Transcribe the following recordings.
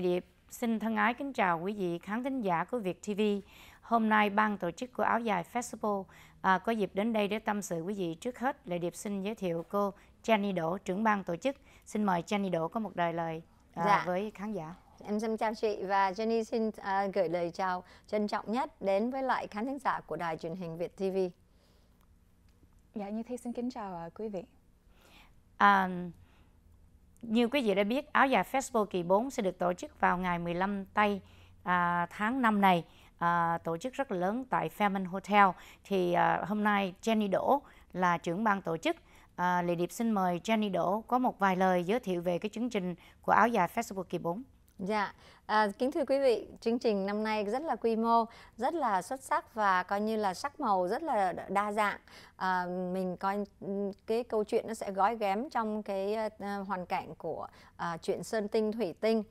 Lê Điệp xin thân ái kính chào quý vị khán thính giả của Việt TV. Hôm nay ban tổ chức của áo dài Festival à, có dịp đến đây để tâm sự quý vị. Trước hết Lê Điệp xin giới thiệu cô Jenny Đỗ, trưởng ban tổ chức. Xin mời Jenny Đỗ có một đời lời à, dạ. với khán giả. Em xin chào chị và Jenny xin à, gửi lời chào trân trọng nhất đến với lại khán thính giả của đài truyền hình Việt TV. Dạ, như thế xin kính chào à, quý vị. À, như quý vị đã biết, áo dài Festival kỳ 4 sẽ được tổ chức vào ngày 15 tây à, tháng 5 này, à, tổ chức rất lớn tại Fairmont Hotel. Thì à, hôm nay Jenny Đỗ là trưởng ban tổ chức. À, Lê Điệp xin mời Jenny Đỗ có một vài lời giới thiệu về cái chương trình của áo dài Festival kỳ 4. Dạ, à, kính thưa quý vị, chương trình năm nay rất là quy mô, rất là xuất sắc và coi như là sắc màu rất là đa dạng. À, mình coi cái câu chuyện nó sẽ gói ghém trong cái uh, hoàn cảnh của uh, chuyện sơn tinh thủy tinh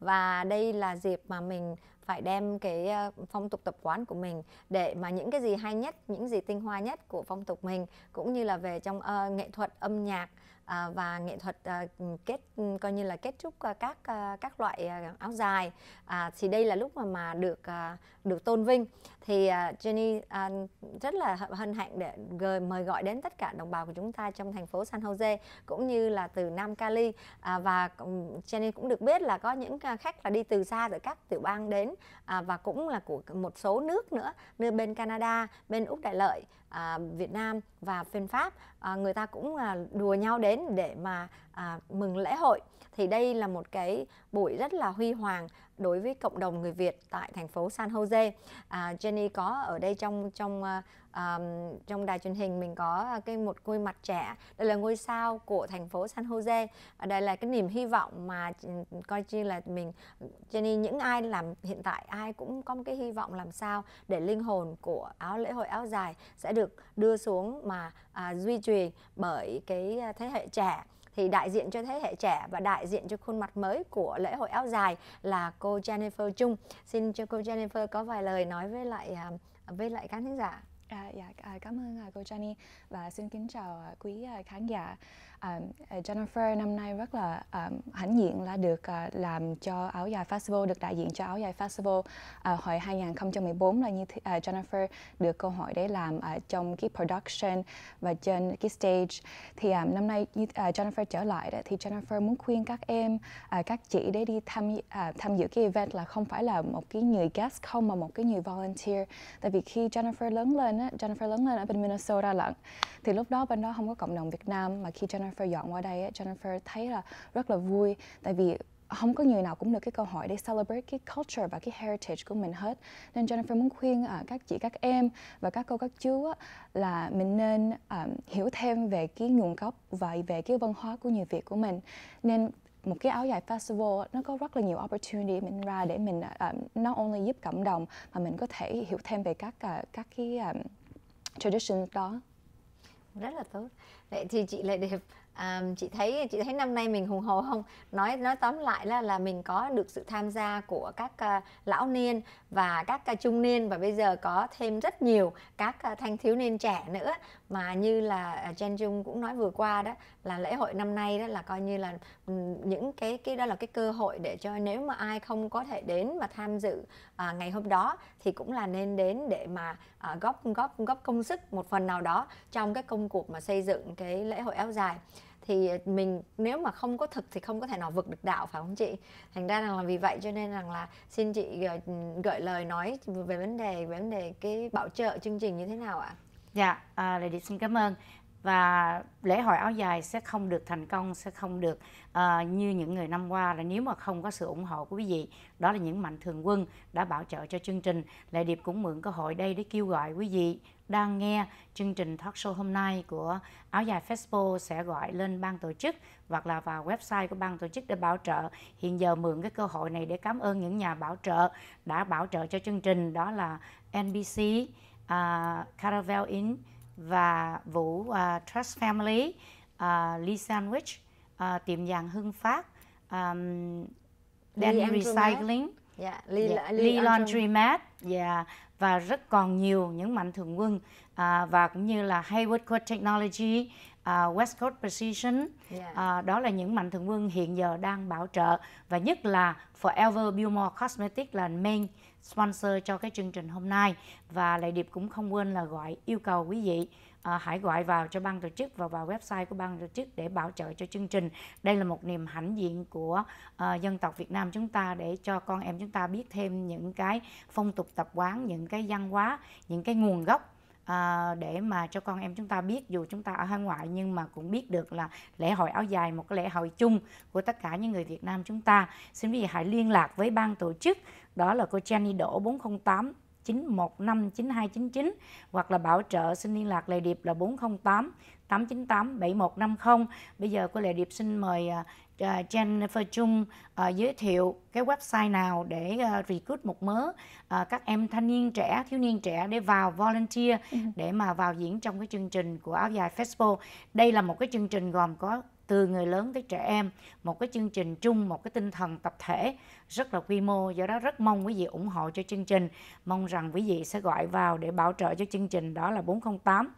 và đây là dịp mà mình phải đem cái ờ, phong tục tập quán của mình để mà những cái gì hay nhất, những gì tinh hoa nhất của phong tục mình cũng như là về trong uh, nghệ thuật âm nhạc À, và nghệ thuật à, kết coi như là kết trúc à, các các loại áo dài à, thì đây là lúc mà mà được được tôn vinh thì Jenny rất là hân hạnh để gời, mời gọi đến tất cả đồng bào của chúng ta trong thành phố San Jose cũng như là từ Nam Cali à, và ừ, Jenny cũng được biết là có những khách là đi từ xa từ các tiểu bang đến à, và cũng là của một số nước nữa như bên Canada bên úc đại lợi À, Việt Nam và bên Pháp à, người ta cũng à, đùa nhau đến để mà à, mừng lễ hội thì đây là một cái buổi rất là huy hoàng đối với cộng đồng người Việt tại thành phố San Jose. À, Jenny có ở đây trong trong à, trong đài truyền hình mình có cái một ngôi mặt trẻ, đây là ngôi sao của thành phố San Jose. À, đây là cái niềm hy vọng mà ừ, coi như là mình Jenny những ai làm hiện tại ai cũng có một cái hy vọng làm sao để linh hồn của áo lễ hội áo dài sẽ được đưa xuống mà à, duy trì bởi cái à, thế hệ trẻ thì đại diện cho thế hệ trẻ và đại diện cho khuôn mặt mới của lễ hội áo dài là cô Jennifer Chung. Xin cho cô Jennifer có vài lời nói với lại à, với lại khán thính giả. À, dạ, à, cảm ơn à, cô Jenny và xin kính chào à, quý à, khán giả. À, à, Jennifer năm nay rất là à, hãnh diện là được à, làm cho áo dài festival, được đại diện cho áo dài festival à, hồi 2014 là như à, Jennifer được cơ hội để làm à, trong cái production và trên cái stage. Thì à, năm nay như à, Jennifer trở lại đó, thì Jennifer muốn khuyên các em, à, các chị để đi tham à, tham dự cái event là không phải là một cái người guest không mà một cái người volunteer. Tại vì khi Jennifer lớn lên lên á, Jennifer lớn lên ở bên Minnesota lận thì lúc đó bên đó không có cộng đồng Việt Nam mà khi Jennifer dọn qua đây á, Jennifer thấy là rất là vui tại vì không có người nào cũng được cái cơ hội để celebrate cái culture và cái heritage của mình hết nên Jennifer muốn khuyên uh, các chị các em và các cô các chú á, là mình nên um, hiểu thêm về cái nguồn gốc và về cái văn hóa của người Việt của mình nên một cái áo dài festival nó có rất là nhiều opportunity mình ra để mình uh, à, à, not only giúp cộng đồng mà mình có thể hiểu thêm về các uh, các cái um, tradition đó rất là tốt vậy thì chị lại đẹp à, chị thấy chị thấy năm nay mình hùng hồ không nói nói tóm lại là là mình có được sự tham gia của các uh, lão niên và các uh, trung niên và bây giờ có thêm rất nhiều các uh, thanh thiếu niên trẻ nữa mà như là Chen Jung cũng nói vừa qua đó là lễ hội năm nay đó là coi như là những cái cái đó là cái cơ hội để cho nếu mà ai không có thể đến mà tham dự à, ngày hôm đó thì cũng là nên đến để mà à, góp góp góp công sức một phần nào đó trong cái công cuộc mà xây dựng cái lễ hội áo dài thì mình nếu mà không có thực thì không có thể nào vực được đạo phải không chị thành ra rằng là vì vậy cho nên rằng là xin chị gợi, gợi lời nói về vấn đề về vấn đề cái bảo trợ chương trình như thế nào ạ dạ à, lady xin cảm ơn và lễ hội áo dài sẽ không được thành công sẽ không được uh, như những người năm qua là nếu mà không có sự ủng hộ của quý vị đó là những mạnh thường quân đã bảo trợ cho chương trình lệ điệp cũng mượn cơ hội đây để kêu gọi quý vị đang nghe chương trình talk show hôm nay của Áo dài Festival sẽ gọi lên ban tổ chức hoặc là vào website của ban tổ chức để bảo trợ. Hiện giờ mượn cái cơ hội này để cảm ơn những nhà bảo trợ đã bảo trợ cho chương trình đó là NBC, uh, à, Caravel Inn và Vũ uh, Trust Family, uh, Lee Sandwich, uh, tiệm vàng Hưng Phát, um, Dan Recycling, yeah, dạ, Lee, yeah. Dạ, Lee, Lee Laundromat, yeah, dạ, và rất còn nhiều những mạnh thường quân à, và cũng như là Hayward Core Technology, à, West Coast Precision, yeah. à, đó là những mạnh thường quân hiện giờ đang bảo trợ và nhất là Forever Beaumont Cosmetics là main sponsor cho cái chương trình hôm nay và lại điệp cũng không quên là gọi yêu cầu quý vị à, hãy gọi vào cho ban tổ chức và vào website của ban tổ chức để bảo trợ cho chương trình đây là một niềm hãnh diện của à, dân tộc Việt Nam chúng ta để cho con em chúng ta biết thêm những cái phong tục tập quán những cái văn hóa những cái nguồn gốc à, để mà cho con em chúng ta biết dù chúng ta ở hải ngoại nhưng mà cũng biết được là lễ hội áo dài một cái lễ hội chung của tất cả những người Việt Nam chúng ta. Xin quý vị hãy liên lạc với ban tổ chức đó là cô Jenny Đỗ 408 915 9299 hoặc là bảo trợ xin liên lạc Lệ Điệp là 408 898 7150. Bây giờ cô Lệ Điệp xin mời uh, Jennifer Chung à, giới thiệu cái website nào để recruit một mớ các em thanh niên trẻ, thiếu niên trẻ để vào volunteer ừ. để mà vào diễn trong cái chương trình của áo dài Festival. Đây là một cái chương trình gồm có từ người lớn tới trẻ em một cái chương trình chung một cái tinh thần tập thể rất là quy mô do đó rất mong quý vị ủng hộ cho chương trình mong rằng quý vị sẽ gọi vào để bảo trợ cho chương trình đó là 408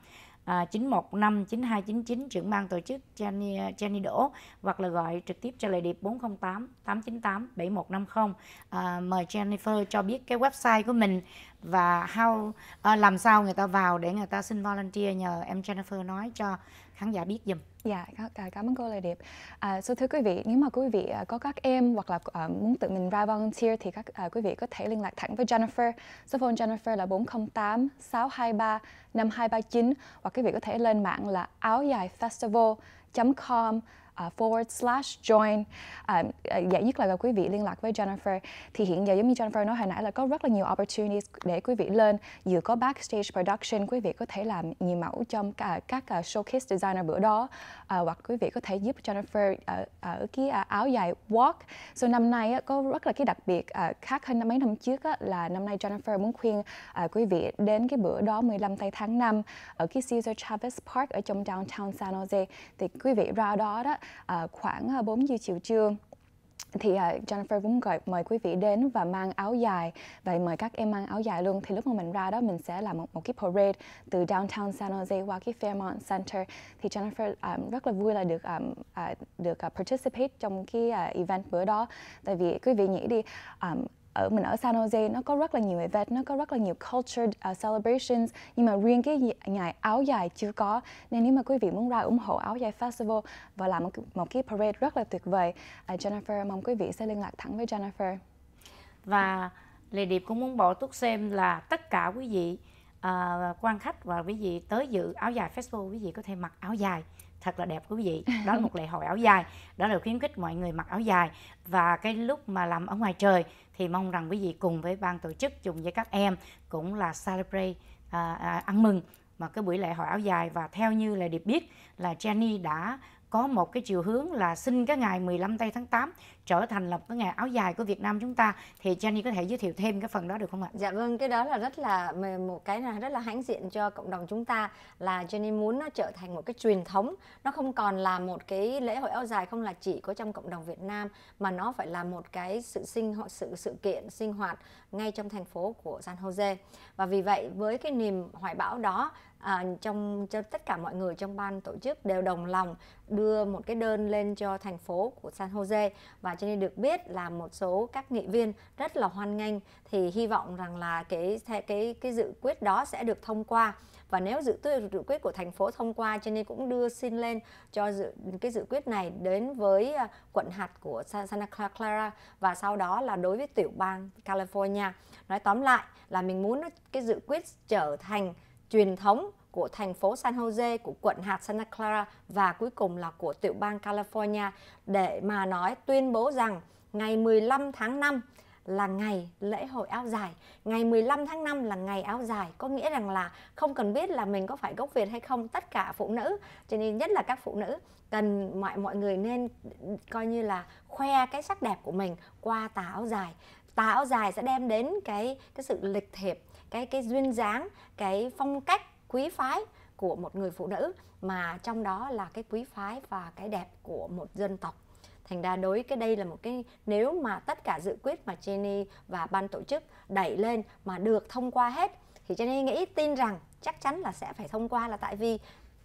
À, 915 9299 trưởng ban tổ chức Jenny, Jenny Đỗ hoặc là gọi trực tiếp cho lời điệp 408 898 7150 à, mời Jennifer cho biết cái website của mình và how à, làm sao người ta vào để người ta xin volunteer nhờ em Jennifer nói cho khán giả biết dùm Dạ, cảm ơn cô lời đẹp. À, so thưa quý vị, nếu mà quý vị à, có các em hoặc là uh, muốn tự mình ra volunteer thì các uh, quý vị có thể liên lạc thẳng với Jennifer. Số phone Jennifer là 408 623 5239 hoặc quý vị có thể lên mạng là áo dài festival.com uh, forward slash join um, à, à, dễ dạ, nhất là, quý vị liên lạc với Jennifer thì hiện giờ giống như Jennifer nói hồi nãy là có rất là nhiều opportunities để quý vị lên vừa có backstage production quý vị có thể làm nhiều mẫu trong cả các uh, showcase designer bữa đó uh, hoặc quý vị có thể giúp Jennifer ở, ở cái uh, áo dài walk so năm nay uh, có rất là cái đặc biệt uh, khác hơn mấy năm trước uh, là năm nay Jennifer muốn khuyên uh, quý vị đến cái bữa đó 15 tây tháng 5 ở cái Caesar Chavez Park ở trong downtown San Jose thì quý vị ra đó đó À, khoảng 4 à, giờ chiều trưa thì à, Jennifer cũng gọi mời quý vị đến và mang áo dài vậy mời các em mang áo dài luôn thì lúc mà mình ra đó mình sẽ làm một một cái parade từ downtown San Jose qua cái Fairmont Center thì Jennifer um, rất là vui là được um, uh, được uh, participate trong cái uh, event bữa đó tại vì quý vị nghĩ đi um, ở mình ở San Jose nó có rất là nhiều event nó có rất là nhiều cultured uh, celebrations nhưng mà riêng cái ngày áo dài chưa có nên nếu mà quý vị muốn ra ủng hộ áo dài festival và làm một, một cái parade rất là tuyệt vời uh, Jennifer mong quý vị sẽ liên lạc thẳng với Jennifer và Lê Điệp cũng muốn bỏ túc xem là tất cả quý vị uh, quan khách và quý vị tới dự áo dài festival quý vị có thể mặc áo dài thật là đẹp quý vị đó là một lễ hội áo dài đó là khuyến khích mọi người mặc áo dài và cái lúc mà làm ở ngoài trời thì mong rằng quý vị cùng với ban tổ chức cùng với các em cũng là celebrate à, à, ăn mừng mà cái buổi lễ hội áo dài và theo như là điệp biết là Jenny đã có một cái chiều hướng là sinh cái ngày 15 tây tháng 8 trở thành là cái nghề áo dài của Việt Nam chúng ta thì Jenny có thể giới thiệu thêm cái phần đó được không ạ? Dạ vâng, cái đó là rất là một cái là rất là hãnh diện cho cộng đồng chúng ta là Jenny muốn nó trở thành một cái truyền thống, nó không còn là một cái lễ hội áo dài không là chỉ có trong cộng đồng Việt Nam mà nó phải là một cái sự sinh hoạt sự sự kiện sinh hoạt ngay trong thành phố của San Jose. Và vì vậy với cái niềm hoài bão đó à, trong cho tất cả mọi người trong ban tổ chức đều đồng lòng đưa một cái đơn lên cho thành phố của San Jose và cho nên được biết là một số các nghị viên rất là hoan nghênh thì hy vọng rằng là cái cái cái dự quyết đó sẽ được thông qua và nếu dự quyết của thành phố thông qua cho nên cũng đưa xin lên cho dự cái dự quyết này đến với à, quận hạt của Santa Clara và sau đó là đối với tiểu bang California nói tóm lại là mình muốn cái dự quyết trở thành truyền thống của thành phố San Jose, của quận hạt Santa Clara và cuối cùng là của tiểu bang California để mà nói tuyên bố rằng ngày 15 tháng 5 là ngày lễ hội áo dài. Ngày 15 tháng 5 là ngày áo dài, có nghĩa rằng là không cần biết là mình có phải gốc Việt hay không, tất cả phụ nữ, cho nên nhất là các phụ nữ cần mọi mọi người nên coi như là khoe cái sắc đẹp của mình qua tà áo dài. Tà áo dài sẽ đem đến cái cái sự lịch thiệp, cái cái duyên dáng, cái phong cách quý phái của một người phụ nữ mà trong đó là cái quý phái và cái đẹp của một dân tộc thành ra đối cái đây là một cái nếu mà tất cả dự quyết mà Jenny và ban tổ chức đẩy lên mà được thông qua hết thì Jenny nghĩ tin rằng chắc chắn là sẽ phải thông qua là tại vì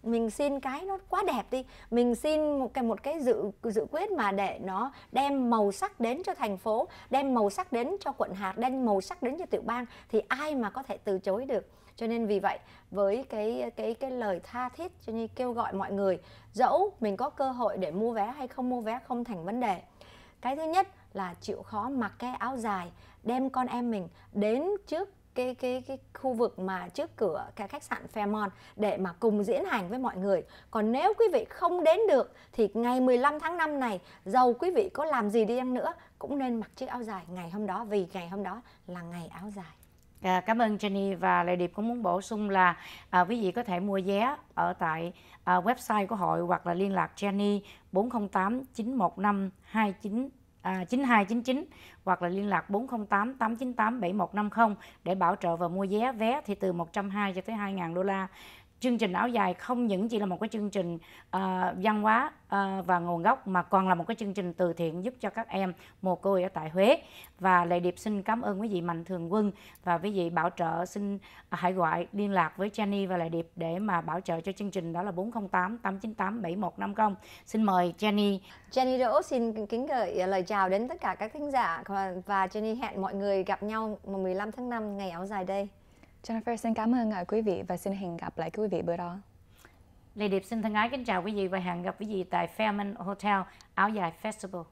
mình xin cái nó quá đẹp đi mình xin một cái một cái dự dự quyết mà để nó đem màu sắc đến cho thành phố đem màu sắc đến cho quận hạt đem màu sắc đến cho tiểu bang thì ai mà có thể từ chối được cho nên vì vậy với cái cái cái lời tha thiết cho như kêu gọi mọi người dẫu mình có cơ hội để mua vé hay không mua vé không thành vấn đề cái thứ nhất là chịu khó mặc cái áo dài đem con em mình đến trước cái cái cái khu vực mà trước cửa cái khách sạn Fairmont để mà cùng diễn hành với mọi người. Còn nếu quý vị không đến được thì ngày 15 tháng 5 này dầu quý vị có làm gì đi chăng nữa cũng nên mặc chiếc áo dài ngày hôm đó vì ngày hôm đó là ngày áo dài. À, cảm ơn Jenny và Lệ Điệp cũng muốn bổ sung là à, quý vị có thể mua vé ở tại à, website của hội hoặc là liên lạc Jenny 408 915 29 à, 9299 hoặc là liên lạc 408 898 7150 để bảo trợ và mua vé vé thì từ 120 cho tới 2.000 đô la chương trình áo dài không những chỉ là một cái chương trình uh, văn hóa uh, và nguồn gốc mà còn là một cái chương trình từ thiện giúp cho các em mồ côi ở tại Huế và lệ điệp xin cảm ơn quý vị mạnh thường quân và quý vị bảo trợ xin à, hãy gọi liên lạc với Jenny và lệ điệp để mà bảo trợ cho chương trình đó là 408 898 7150 xin mời Jenny Jenny Đỗ xin kính gửi lời chào đến tất cả các thính giả và Jenny hẹn mọi người gặp nhau 15 tháng 5 ngày áo dài đây Jennifer xin cảm ơn à, quý vị và xin hẹn gặp lại quý vị bữa đó. Lê Điệp xin thân ái kính chào quý vị và hẹn gặp quý vị tại Fairmont Hotel áo dài Festival.